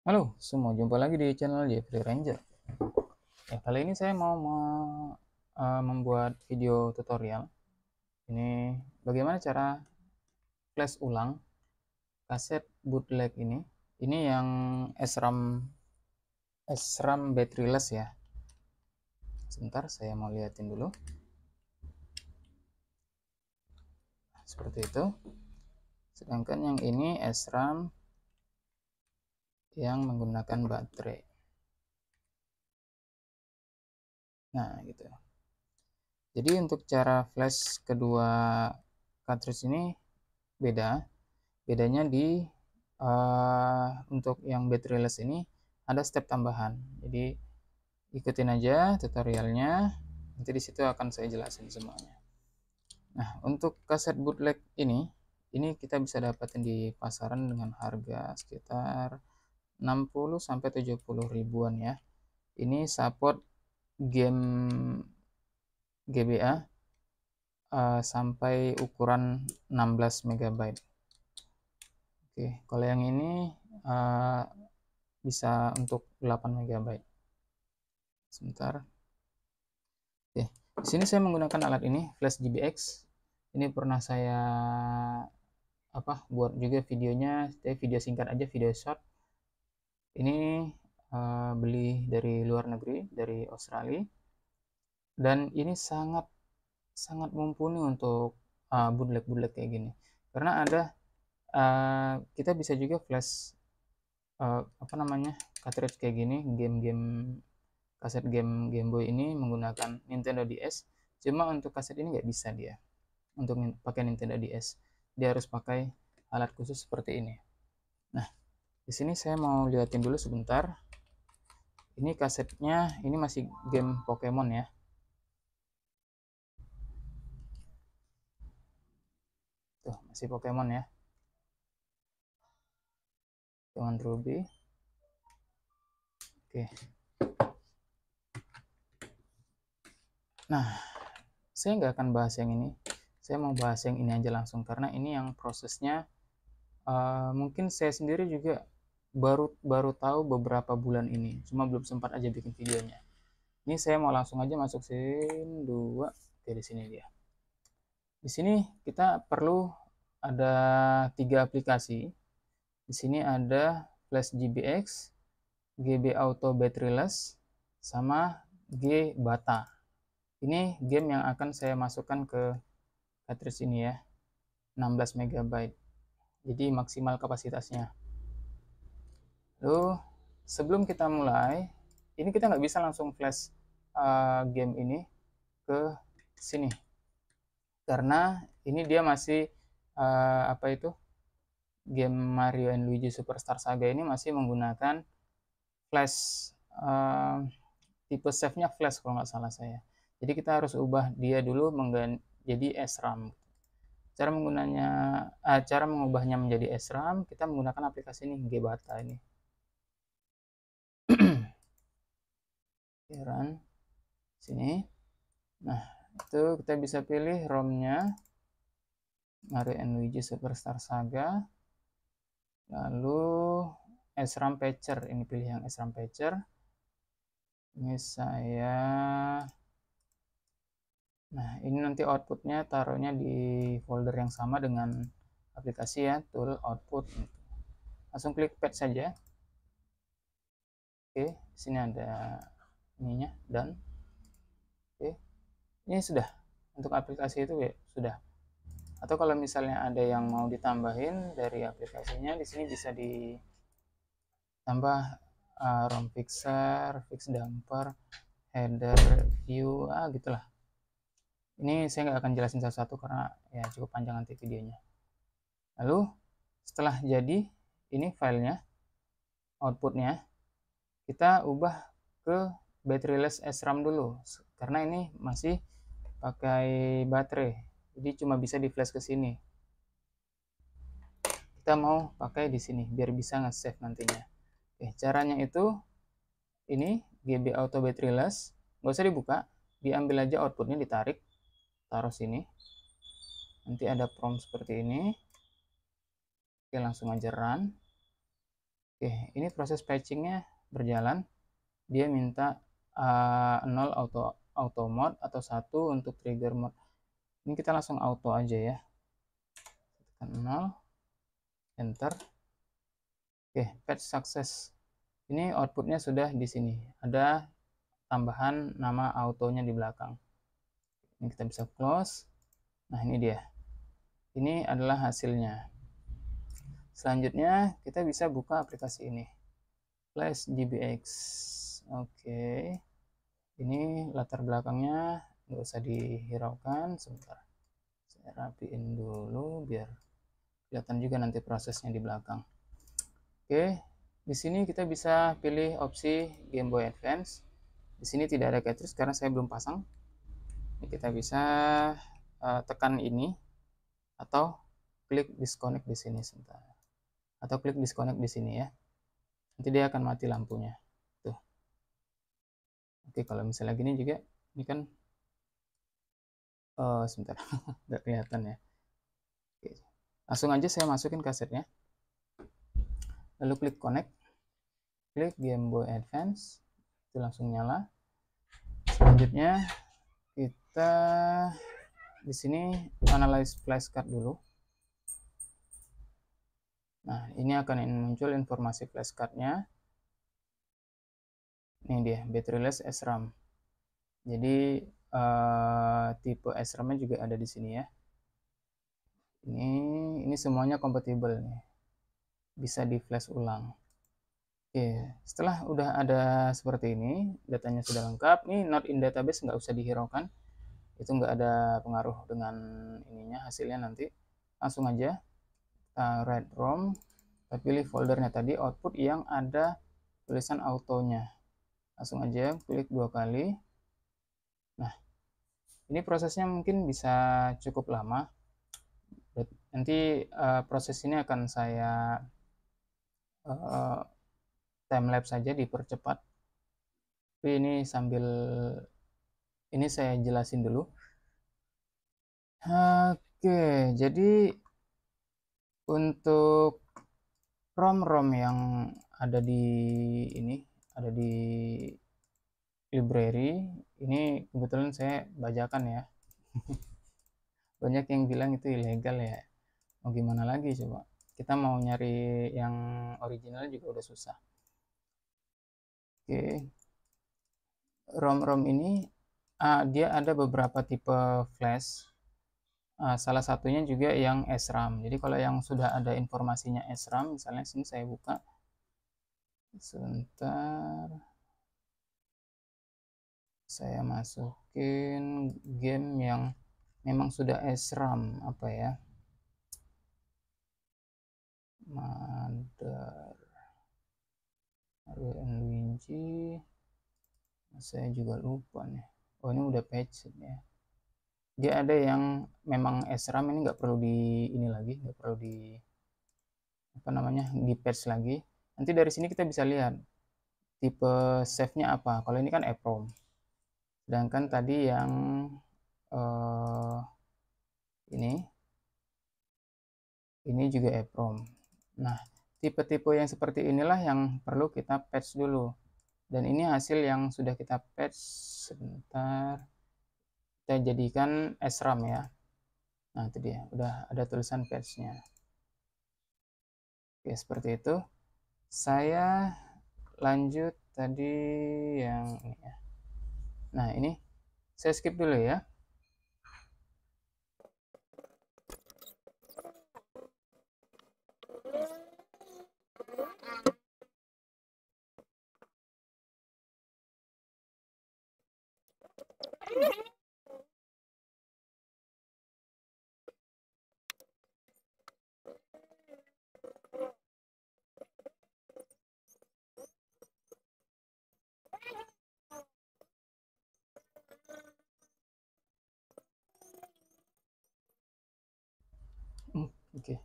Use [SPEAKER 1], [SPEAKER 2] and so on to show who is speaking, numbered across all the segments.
[SPEAKER 1] Halo, semua jumpa lagi di channel Jeffrey Ranger. Ya, kali ini saya mau me, uh, membuat video tutorial. Ini bagaimana cara flash ulang kaset bootleg ini. Ini yang SRAM SRAM batteryless ya. Sebentar, saya mau liatin dulu. Seperti itu. Sedangkan yang ini SRAM yang menggunakan baterai nah gitu jadi untuk cara flash kedua cartridge ini beda bedanya di uh, untuk yang batteryless ini ada step tambahan jadi ikutin aja tutorialnya nanti di situ akan saya jelasin semuanya nah untuk kaset bootleg ini ini kita bisa dapatin di pasaran dengan harga sekitar 60 sampai 70 ribuan ya. Ini support game GBA uh, eh, sampai ukuran 16 MB. Oke, kalau yang ini uh, bisa untuk 8 MB. Sebentar. Oke, di sini saya menggunakan alat ini, flash GBX. Ini pernah saya apa buat juga videonya, video singkat aja, video short ini uh, beli dari luar negeri dari Australia dan ini sangat sangat mumpuni untuk uh, eh, bootleg bootleg kayak gini karena ada uh, kita bisa juga flash uh, apa namanya cartridge kayak gini game-game kaset game Game Boy ini menggunakan Nintendo DS cuma untuk kaset ini nggak bisa dia untuk pakai Nintendo DS dia harus pakai alat khusus seperti ini nah di sini saya mau liatin dulu sebentar ini kasetnya ini masih game Pokemon ya tuh masih Pokemon ya dengan Ruby oke nah saya nggak akan bahas yang ini saya mau bahas yang ini aja langsung karena ini yang prosesnya uh, mungkin saya sendiri juga baru baru tahu beberapa bulan ini cuma belum sempat aja bikin videonya ini saya mau langsung aja masuk scene 2 oke di sini dia di sini kita perlu ada tiga aplikasi di sini ada flash GBX GB Auto Batteryless sama G Bata ini game yang akan saya masukkan ke cartridge ini ya 16 MB jadi maksimal kapasitasnya Lalu sebelum kita mulai, ini kita nggak bisa langsung flash uh, game ini ke sini karena ini dia masih uh, apa itu game Mario and Luigi Superstar Saga ini masih menggunakan flash uh, tipe save-nya flash kalau nggak salah saya. Jadi kita harus ubah dia dulu menjadi SRAM. Cara menggunanya uh, cara mengubahnya menjadi SRAM kita menggunakan aplikasi ini Gbata ini. run sini. Nah, itu kita bisa pilih ROM-nya. Mario and Luigi Superstar Saga. Lalu SRAM Patcher, ini pilih yang SRAM Patcher. Ini saya Nah, ini nanti outputnya taruhnya di folder yang sama dengan aplikasi ya, tool output. Langsung klik patch saja. Oke, sini ada ininya dan oke okay. ini sudah untuk aplikasi itu ya sudah atau kalau misalnya ada yang mau ditambahin dari aplikasinya di sini bisa ditambah uh, eh, rom fixer, fix damper, header view ah gitulah ini saya nggak akan jelasin satu-satu karena ya cukup panjang nanti videonya lalu setelah jadi ini filenya outputnya kita ubah ke batteryless SRAM dulu karena ini masih pakai baterai jadi cuma bisa di flash ke sini kita mau pakai di sini biar bisa nge-save nantinya Oke, caranya itu ini GB auto batteryless nggak usah dibuka diambil aja outputnya ditarik taruh sini nanti ada prompt seperti ini oke langsung aja run oke ini proses patchingnya berjalan dia minta uh, eh, 0 auto auto mode atau satu untuk trigger mode ini kita langsung auto aja ya tekan 0 enter oke patch success ini outputnya sudah di sini ada tambahan nama autonya di belakang ini kita bisa close nah ini dia ini adalah hasilnya selanjutnya kita bisa buka aplikasi ini flash gbx oke ini latar belakangnya nggak usah dihiraukan sebentar saya rapiin dulu biar kelihatan juga nanti prosesnya di belakang oke di sini kita bisa pilih opsi Game Boy Advance di sini tidak ada cartridge karena saya belum pasang ini kita bisa uh, tekan ini atau klik disconnect di sini sebentar atau klik disconnect di sini ya nanti dia akan mati lampunya Oke, kalau misalnya gini juga, ini kan oh, sebentar, nggak kelihatan ya. Oke. Langsung aja saya masukin kasetnya. Lalu klik connect, klik Game Boy Advance, itu langsung nyala. Selanjutnya kita di sini analyze flashcard dulu. Nah, ini akan muncul informasi flashcardnya ini dia batteryless SRAM jadi uh, tipe SRAM-nya juga ada di sini ya ini ini semuanya kompatibel nih bisa di flash ulang oke setelah udah ada seperti ini datanya sudah lengkap ini not in database nggak usah dihiraukan itu nggak ada pengaruh dengan ininya hasilnya nanti langsung aja kita write rom kita pilih foldernya tadi output yang ada tulisan autonya langsung aja klik dua kali nah ini prosesnya mungkin bisa cukup lama nanti uh, proses ini akan saya uh, timelapse saja dipercepat tapi ini sambil ini saya jelasin dulu oke jadi untuk rom-rom yang ada di ini ada di library ini kebetulan saya bajakan ya banyak yang bilang itu ilegal ya mau gimana lagi coba kita mau nyari yang original juga udah susah oke rom-rom ini ah, dia ada beberapa tipe flash ah, salah satunya juga yang SRAM jadi kalau yang sudah ada informasinya SRAM misalnya sini saya buka sebentar saya masukin game yang memang sudah SRAM apa ya mother Arwen Luigi saya juga lupa nih oh ini udah patched ya dia ada yang memang SRAM ini nggak perlu di ini lagi nggak perlu di apa namanya di patch lagi Nanti dari sini kita bisa lihat tipe save-nya apa. Kalau ini kan EPROM. Sedangkan tadi yang uh, ini ini juga EPROM. Nah, tipe-tipe yang seperti inilah yang perlu kita patch dulu. Dan ini hasil yang sudah kita patch sebentar. Kita jadikan SRAM ya. Nah, itu dia. Udah ada tulisan patch-nya. Oke, seperti itu saya lanjut tadi yang ini ya. Nah, ini saya skip dulu ya. Oke. Okay.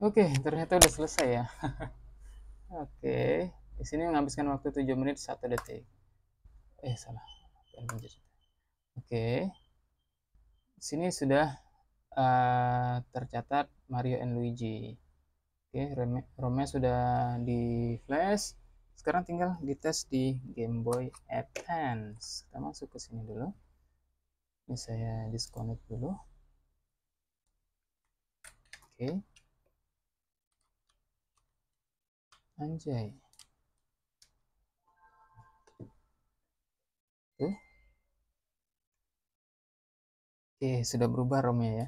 [SPEAKER 1] Oke, okay, ternyata udah selesai ya. Oke. Okay. Di sini menghabiskan waktu 7 menit 1 detik. Eh, salah. Oke. Okay. Di sini sudah uh, tercatat Mario and Luigi. Oke, okay, rom sudah di flash. Sekarang tinggal dites di Game Boy Advance. Kita masuk ke sini dulu. Ini saya disconnect dulu. Oke. Anjay. Oke. Oke, sudah berubah romnya ya.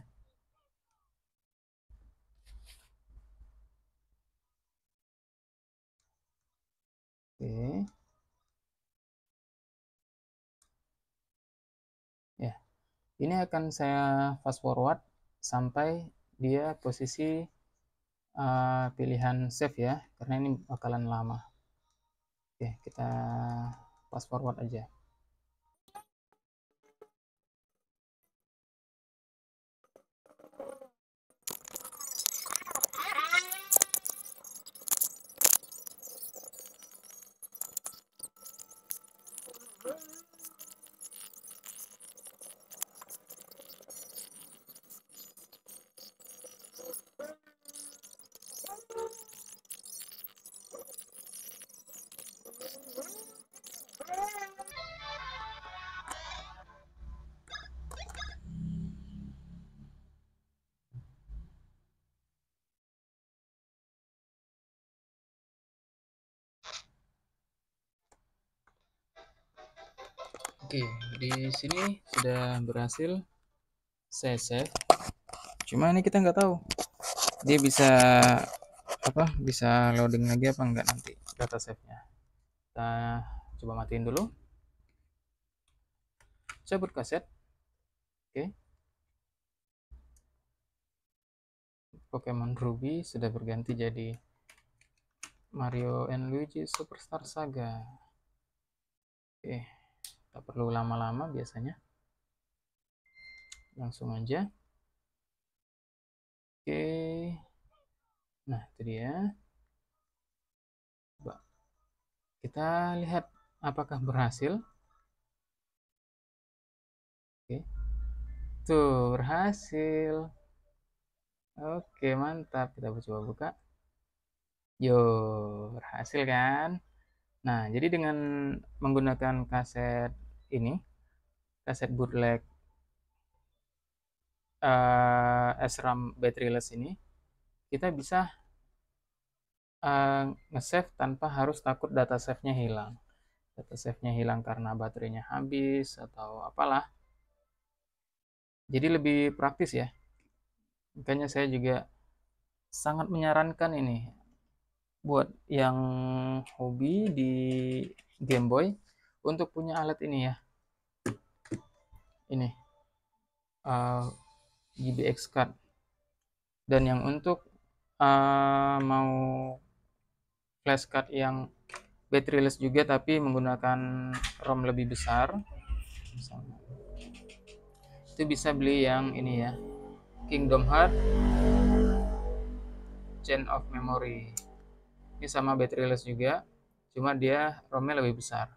[SPEAKER 1] Oke. Ya, ini akan saya fast forward sampai dia posisi uh, pilihan save ya karena ini bakalan lama oke kita fast forward aja Oke, di sini sudah berhasil saya save. Cuma ini kita nggak tahu dia bisa apa bisa loading lagi apa nggak nanti data save-nya. Kita coba matiin dulu. Cabut kaset. Oke. Pokemon Ruby sudah berganti jadi Mario and Luigi Superstar Saga. Oke. Tak perlu lama-lama biasanya langsung aja oke nah itu dia coba kita lihat apakah berhasil oke tuh berhasil oke mantap kita coba buka yo berhasil kan Nah, jadi dengan menggunakan kaset ini, kaset bootleg uh, eh, SRAM batteryless ini, kita bisa uh, nge-save tanpa harus takut data save-nya hilang. Data save-nya hilang karena baterainya habis atau apalah. Jadi lebih praktis ya. Makanya saya juga sangat menyarankan ini buat yang hobi di Game Boy untuk punya alat ini ya ini uh, eh, GBX card dan yang untuk uh, mau card yang batteryless juga tapi menggunakan ROM lebih besar misalnya. itu bisa beli yang ini ya Kingdom Heart Chain of Memory ini sama batteryless juga, cuma dia rom lebih besar.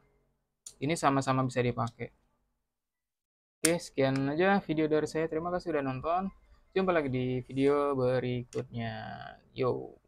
[SPEAKER 1] Ini sama-sama bisa dipakai. Oke, sekian aja video dari saya. Terima kasih sudah nonton. Jumpa lagi di video berikutnya. Yo.